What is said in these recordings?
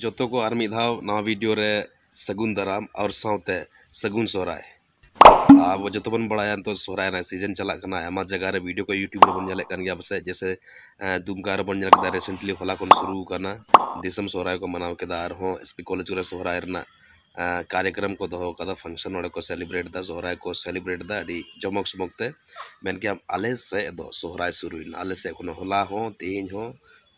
जो तो को दौ ना वीडियो रे सगुन दराम और साथ सगुन सोहराय जो तो बन बड़ा तो सोहराय सीजन चलना जगह रे वीडियो को यूट्यूब पास जैसे दुमका रे बन रिसेंटली होला कौन शुरू करना दिसम सोहराय को मनाव के एसपी कॉलेज रे सोहराय कार्यक्रम को दौका फंक्शन वे को सेलिब्रेट दा सोहराय को सेलिब्रेट दा अभी जमक समकते मनके आले से सोहराय शुरू आले से होला हो तेहन हो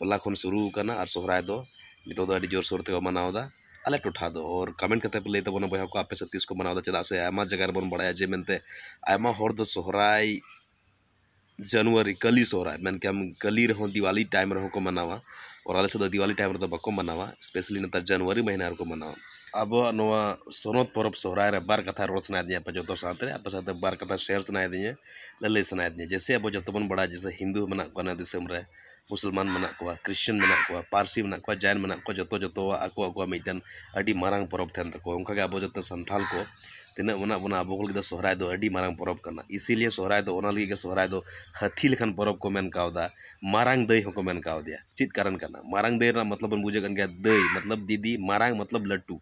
होला कौन शुरू करना और सोहराय दो नितोद जोर सोर तक मनावा अल टोटा दो और कमेंट करते लेते लैताबो बया को आपे तीस को मनावा चेदा से जगह बन बड़ा जे मनते सहराय जनवरी कली सहराय मनके हम कली रहो दिवाली टाइम रहा को मनावा और अलस दिवाली टाइम रहो बको मनावा स्पेशली नेता जनवरी महीना को मनावा अब नवा सोनत सहराय बार कथा रोड सुना दिए जो साथ आप बार कथा शेयर सुना दिए लल्ले जैसे अब जो बन बड़ा जैसे हिंदू मना को मुसलमान मे को मे मना को पारसी मना जैन मे जो जो मिटन अड़ी मारंग पर्व थन तको उनका अब जो संथाल को तना मना बना अब सहरा सोहराय पर्व करना इसीलिए सहरा सहरा ओना हाथी लेखान पर्व को मेन कावदा मारंग दई हको मेन कावदिया चित कारण करना मारंग दई मतलब बन बुझे कन गया दई मतलब दीदी मारंग मतलब लट्टू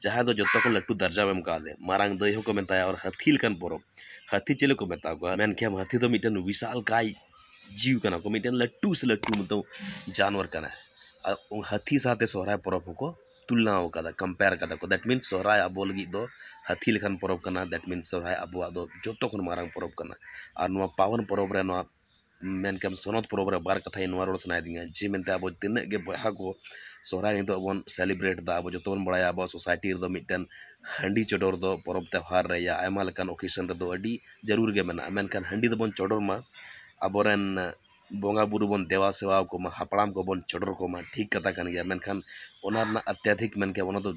जहाँ दो तो जो को लट्टू दर्जा में का दे मारंग दई हको मेनता और हाथी लेखान पर्व हाथी चेले को मेता को मेन हाथी दो मिटन विशाल काय जीव का नाम को मेटन लट्टू से लट्टू मतलब जानवर का नाम हथी साथे सोहराय पर्व को तुलना हो कर कंपेयर कर दैट मीन सोहराय अब लगी लगे हथी लेखान पर्व करना दैट मीन सोहराय अब जो खन मारंग पर्व करना और पावन पर्व रे मेनकम सोनत पर्व रे बार कथा नवा रोड सनादिंगा जे मेनते अब तिना के बहा को सोहराय नित तो अब सेलिब्रेट दा अब जो बन बड़ा अब सोसाइटी रे मिटन हांडी चडोर दो पर्व त्यौहार रे या आमा लेकान ओकेशन रे दो जरूर के मेनकन हांडी दो बन चडोर मा अब बंगा बुरु बन देवा सेवा को हपड़ाम को बन चढ़र को ठीक कथा कन गया मेनखान ओना अत्याधिक मन के ओना तो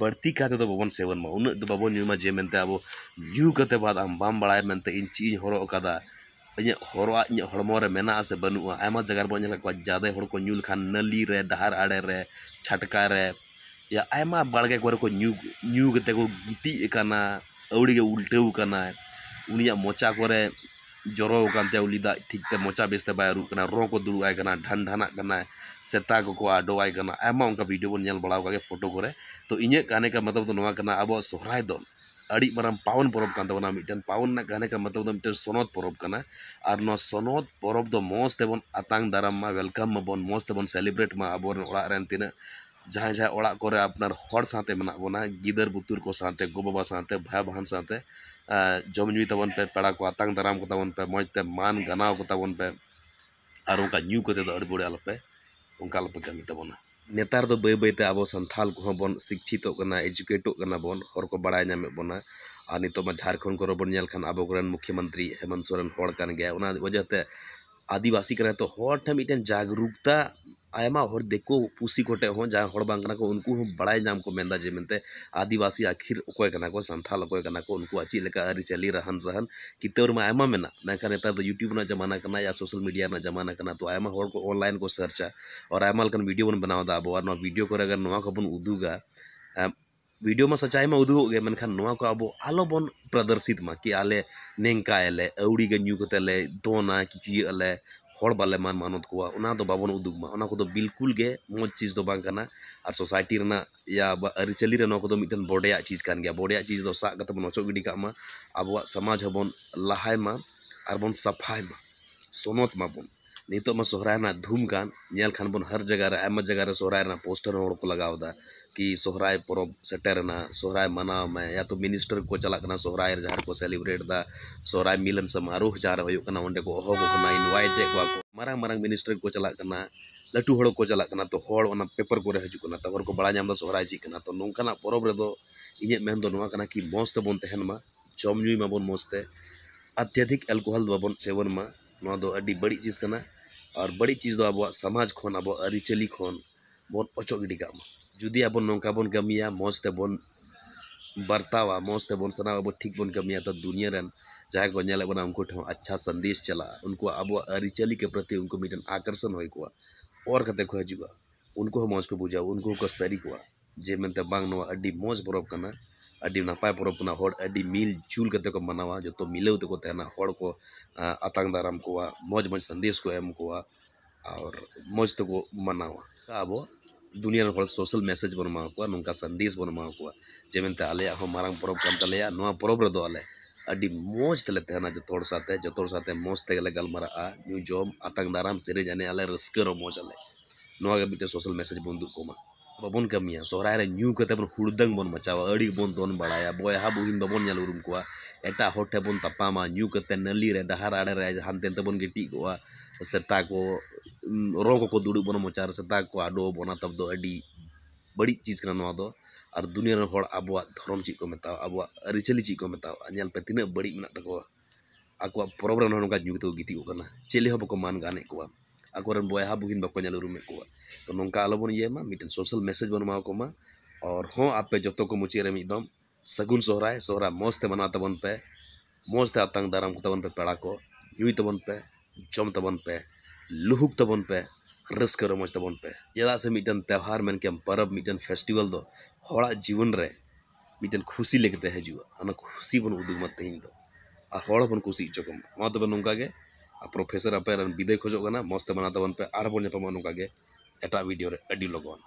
बढ़ती खाते तो बबन सेवन में उन तो बबन युमा जे मनते अब जू कते बाद हम बाम बड़ा मनते इन चीज हर का इंजे हर इंजे हमारे मेना से बनू जगह बन ज्यादा हर को खान नली रे डर आड़े रे छटका रे या बड़गे को नू गते को गीतीजना के उल्टे उनिया मोचा को ᱡᱚᱨᱚ ᱟᱠᱟᱱ ᱛᱟᱭᱟ ᱩᱞᱤ ᱫᱟᱜ ᱴᱷᱤᱠ ᱛᱮ ᱢᱚᱪᱟ ᱵᱮᱥ ᱛᱮ ᱵᱟᱭ ᱟᱹᱨᱩᱜ ᱠᱟᱱᱟ ᱨᱚ ᱠᱚ ᱫᱩᱲᱩᱵ ᱟᱭ ᱠᱟᱱᱟ ᱰᱷᱟᱱ ᱰᱷᱟᱱᱟᱜ ᱠᱟᱱᱟᱭ ᱥᱮᱛᱟ ᱠᱚᱠᱚ ᱟᱰᱚᱣᱟᱭ ᱠᱟᱱᱟ ᱟᱭᱢᱟ ᱚᱱᱠᱟ ᱵᱷᱤᱰᱤᱭᱳ ᱵᱚᱱ ᱧᱮᱞ ᱵᱟᱲᱟᱣ ᱠᱟᱜ ᱜᱮ ᱯᱷᱳᱴᱳ ᱠᱚᱨᱮ ᱛᱚ ᱤᱧᱟᱹᱜ ᱠᱟᱦᱱᱮ ᱠᱟ ᱢᱚᱛᱞᱚᱵ ᱫᱚ ᱱᱚᱣᱟ ᱠᱟᱱᱟ ᱟᱵᱚᱣᱟᱜ ᱥᱚᱦᱨᱟᱭ ᱫᱚ ᱟᱹᱰᱤ ᱢᱟᱨᱟᱝ ᱯᱟᱣᱚᱱ ᱯᱚᱨᱚᱵᱽ ᱠᱟᱱ ᱛᱟᱵᱚᱱᱟ ᱢᱤᱫᱴᱮᱱ ᱯᱟᱣᱚᱱ ᱨᱮᱱᱟᱜ ᱠᱟᱦᱱᱮ ᱠᱟ ᱢᱚᱛᱞᱚᱵ ᱫᱚ ᱢᱤᱫᱴᱮᱱ ᱥᱚᱱᱚᱛ ᱯᱚᱨᱚᱵᱽ ᱠᱟᱱᱟ ᱟᱨ ᱱᱚᱣᱟ ᱥᱚᱱᱚᱛ ᱯᱚᱨᱚᱵᱽ ᱫᱚ ᱢᱚᱡᱽ ᱛᱮᱵᱚᱱ ᱟᱛᱟᱝ ᱫᱟᱨᱟᱢ ᱢᱟ ᱳᱭᱮᱞᱠᱟᱢ ᱢᱟᱵᱚᱱ ᱢᱚᱡᱽ ᱛᱮᱵᱚᱱ ᱥᱮᱞᱤᱵᱨᱮᱴ ᱢᱟ ᱟᱵᱚᱨᱮᱱ ᱚᱲᱟᱜ ᱨᱮᱱ ᱛᱤᱱᱟᱹᱜ जहाँ जहाँ ओड़ा को अपनार हर साथे मना बोना गिदर बुतुर को साथे गो बाबा साथे भाई बहन साथे ᱡᱚᱢᱼᱧᱩᱭ ᱛᱟᱵᱚᱱ ᱯᱮ ᱯᱮᱲᱟ ᱠᱚ ᱟᱛᱟᱝ ᱫᱟᱨᱟᱢ ᱠᱚ ᱛᱟᱵᱚᱱ ᱯᱮ ᱢᱚᱡᱽ ᱛᱮ ᱢᱟᱱ ᱜᱟᱱᱟᱣ ᱠᱚ ᱛᱟᱵᱚᱱ ᱯᱮ ᱟᱨ ᱚᱱᱠᱟ ᱧᱩ ᱠᱟᱛᱮ ᱫᱚ ᱟᱹᱰᱤ ᱵᱚᱲᱮ ᱟᱞᱚᱯᱮ ᱚᱱᱠᱟ ᱟᱞᱚᱯᱮ ᱠᱟᱹᱢᱤ ᱛᱟᱵᱚᱱᱟ ᱱᱮᱛᱟᱨ ᱫᱚ ᱵᱟᱹᱭ ᱵᱟᱹᱭᱛᱮ ᱟᱵᱚ ᱥᱟᱱᱛᱷᱟᱞ ᱠᱚᱦᱚᱸ ᱵᱚᱱ ᱥᱤᱠᱠᱷᱤᱛᱚᱜ ᱠᱟᱱᱟ ᱮᱰᱩᱠᱮᱴᱚᱜ ᱠᱟᱱᱟ ᱵᱚᱱ ᱦᱚᱲ ᱠᱚ ᱵᱟᱲᱟᱭ ᱧᱟᱢᱮᱫ ᱵᱚᱱᱟ ᱟᱨ ᱱᱤᱛᱚᱜ ᱢᱟ ᱡᱷᱟᱲᱠᱷᱚᱸᱰ ᱠᱚᱨᱮ ᱵᱚᱱ ᱧᱮᱞ ᱠᱷᱟᱱ ᱟᱵᱚ ᱠᱚᱨᱮᱱ ᱢᱩᱠᱷᱭᱚ ᱢᱚᱱᱛᱨᱤ ᱦᱮᱢᱚᱱᱛ ᱥᱚᱨᱮᱱ ᱦᱚᱲ ᱠᱟᱱ ᱜᱮᱭᱟ ᱚᱱᱟ ᱚᱡᱮᱛᱮ आदिवासी करें तो हमें जागरूकता आयमा और देखो पुसी कोटे हो जहाँ हर बांगना को उनको हम बड़ा जाम को मेन्दा जेमते आदिवासी आखिर को को संथाल को को उनको अची लेकर आरी चली रहन सहन कितर में आयमा मेना नाकर नेता तो यूट्यूब तो ना जमाना करना या सोशल मीडिया ना जमाना करना तो आयमा और को ऑनलाइन को सर्चा और आयमा वीडियो बन बनाओ अब वीडियो को अगर नवा को उदूगा वीडियो में सच्चाई में उदूगे गए मनखान अब आलो बन प्रदर्शित मा कि आले नेंका आले अवड़ी गन्यू को तले दोना किची आले हर बाले मान मानत को उना बाबन उदूग में बिल्कुल गे मज चीज तो और सोसाइटी या अरिचली रना को मिटन बॉडी चीज कान गया बॉडी चीज तो सब कतम नचो गिडी का अब समाज हम लहाय मा और बन सफाय मा सोनत मा बन ᱱᱤᱛᱚᱜ में ᱥᱚᱦᱨᱟᱭ ᱨᱮᱱᱟᱜ ᱫᱷᱩᱢ ᱠᱟᱱ ᱧᱮᱞ ᱠᱷᱟᱱ ᱵᱚᱱ ᱦᱟᱨ जगह ᱨᱮ ᱟᱭᱢᱟ ᱡᱟᱭᱜᱟ ᱨᱮ ᱥᱚᱦᱨᱟᱭ कि सोहराय परब सेटर सोहराय मनाव में या तो मिनिस्टर को चलना सोहराय जहाँ को सेलिब्रेट दा सोहराय मिलन समारोह जहाँ होने को अहो इनवाइट को मारंग मारंग मिनिस्टर को चलना लटू हड़ को चलना तो हड़ पेपर को हजूना तो हर को बड़ा नाम सोहराय चीकना तो नौकाना पर्व रेदो इं मन दो तो कि मौज तेबन तहनमा जमू माबन मौजते अत्यधिक एल्कोहल बाबन सेवन मा बड़ी चीज और बड़ी चीज़ दो तो अब समाज खन अब आरीचल खन बन अचो गिडी का जुदी अब नौका बन कमिया मज बन बर्तावा मज बन सना अब ठीक बन कमिया तो दुनिया रन जहाँ को नेल बना उनको ठेव अच्छा संदेश चला उनको अब आरीचल के प्रति उनको मिटन आकर्षण हो और कते को हजुआ उनको मज को बुझाओ उनको को सरी को जे मनते बांग नवा अड्डी मज पर्व करना अभी नपाय पर्व ᱠᱟᱱᱟ ᱦᱚᱲ ᱟᱹᱰᱤ ᱢᱤᱞ ᱡᱩᱞ ᱠᱟᱛᱮ ᱠᱚ ᱢᱟᱱᱟᱣᱟ ᱡᱚᱛᱚ को ᱛᱮᱠᱚ ᱛᱟᱦᱮᱱᱟ ᱦᱚᱲ को ᱟᱛᱟᱝ ᱫᱟᱨᱟᱢ को ᱢᱚᱡᱽ ᱢᱚᱡᱽ और मौज तक तो मनावा अब दुनिया सोशल मेसेज बनवा को नौका संदेश बनवा को जेमें आले मारा पर्व कान पर्व रे अभी मज तले तहना जो तोड़ साथे जो तोड़ साथे मौज गलमारा न्यू जम आतंग दाराम सेरेज आने आले रस्के रो सोशल मेसेज बंदूक कोमा babon kamia ya, sorare nyu kata pun hurdang bon macawa eri bon ton balaya boya habu hin babon nyalu rum kua eta hotte bon tapama nyu kate nali re dahar ada re hanten tabon geti kuwa serta ko mm, rongko ko duduk bon macar serta ko ado bona do adi bari चीज kana no ado ar dunia ren hor abuat dharam cik ko metawa eri celi cik ko metawa nyal pe tina bari mina takowa akuwa problem ren hor ka nyu kata giti kua kana ko gane kua ᱟᱠᱚᱨᱮᱱ ᱵᱚᱭᱦᱟ ᱵᱩᱠᱤᱱ ᱵᱟᱠᱚ ᱧᱮᱞ ᱩᱨᱩᱢᱮᱫ ᱠᱚᱣᱟ ᱛᱚ ᱱᱚᱝᱠᱟ ᱟᱞᱚᱵᱚᱱ ᱤᱭᱟᱹᱭ ᱢᱟ ᱢᱤᱫᱴᱮᱱ ᱥᱳᱥᱟᱞ ᱢᱮᱥᱮᱡᱽ ᱵᱚᱱ ᱮᱢᱟᱣ ᱠᱚᱢᱟ ᱚᱨ ᱦᱚᱸ ᱟᱯᱮ ᱡᱚᱛᱚ ᱠᱚ ᱢᱩᱪᱟᱹᱫ ᱨᱮ ᱢᱤᱫ ᱫᱚᱢ ᱥᱟᱹᱜᱩᱱ ᱥᱚᱦᱨᱟᱭ ᱥᱚᱦᱨᱟᱭ ᱢᱚᱡᱽ ᱛᱮ ᱢᱟᱱᱟᱣ ᱛᱟᱵᱚᱱ ᱯᱮ ᱢᱚᱡᱽ ᱛᱮ ᱟᱛᱟᱝ ᱫᱟᱨᱟᱢ ᱠᱚ ᱛᱟᱵᱚᱱ ᱯᱮ ᱯᱮᱲᱟ ᱠᱚ ᱧᱩᱭ ᱛᱟᱵᱚᱱ ᱯᱮ ᱡᱚᱢ ᱛᱟᱵᱚᱱ ᱯᱮ ᱞᱩᱦᱩᱠ ᱛᱟᱵᱚᱱ ᱯᱮ ᱨᱟᱹᱥᱠᱟᱹ ᱨᱚᱢᱚᱡᱽ ᱛᱟᱵᱚᱱ ᱯᱮ ᱪᱮᱫᱟᱜ ᱥᱮ ᱢᱤᱫᱴᱮᱱ ᱛᱮᱣᱦᱟᱨ ᱢᱮᱱ ᱠᱮᱢ ᱯᱚᱨᱚᱵᱽ ᱢᱤᱫᱴᱮᱱ ᱯᱷᱮᱥᱴᱤᱵᱷᱮᱞ ᱫᱚ ᱦᱚᱲᱟᱜ ᱡᱤᱵᱚᱱ ᱨᱮ ᱢᱤᱫᱴᱮᱱ ᱠᱷᱩᱥᱤ ᱞᱟᱹᱜᱤᱫ ᱦᱤᱡᱩᱜᱼᱟ ᱚᱱᱟ ᱠᱷᱩᱥᱤ ᱵᱚᱱ ᱩᱫᱩᱜ ᱢᱟ ᱛᱮᱦᱮᱧ ᱫᱚ ᱟᱨ ᱦᱚᱲ ᱦᱚᱸᱵᱚᱱ ᱠᱩᱥᱤ ᱦᱚᱪᱚ ᱠᱚᱢᱟ ᱢᱟ ᱛᱚᱵᱮ ᱱᱚᱝᱠᱟ ᱜᱮ ᱯᱨᱚᱯᱷᱮᱥᱟᱨ ᱟᱯᱮ ᱨᱮᱱ ᱵᱤᱫᱟᱹᱭ ᱠᱷᱚᱡᱚᱜ ᱠᱟᱱᱟ ᱢᱚᱡᱽ ᱛᱮ ᱵᱟᱱᱟᱣ ᱛᱟᱵᱚᱱ ᱯᱮ ᱟᱨᱦᱚᱸ ᱵᱚᱱ ᱧᱟᱯᱟᱢᱟ ᱱᱚᱝᱠᱟ ᱜᱮ ᱮᱴᱟᱜ ᱵᱷᱤᱰᱭᱳ ᱨᱮ ᱟᱹᱰᱤ ᱞᱚᱜᱚᱱ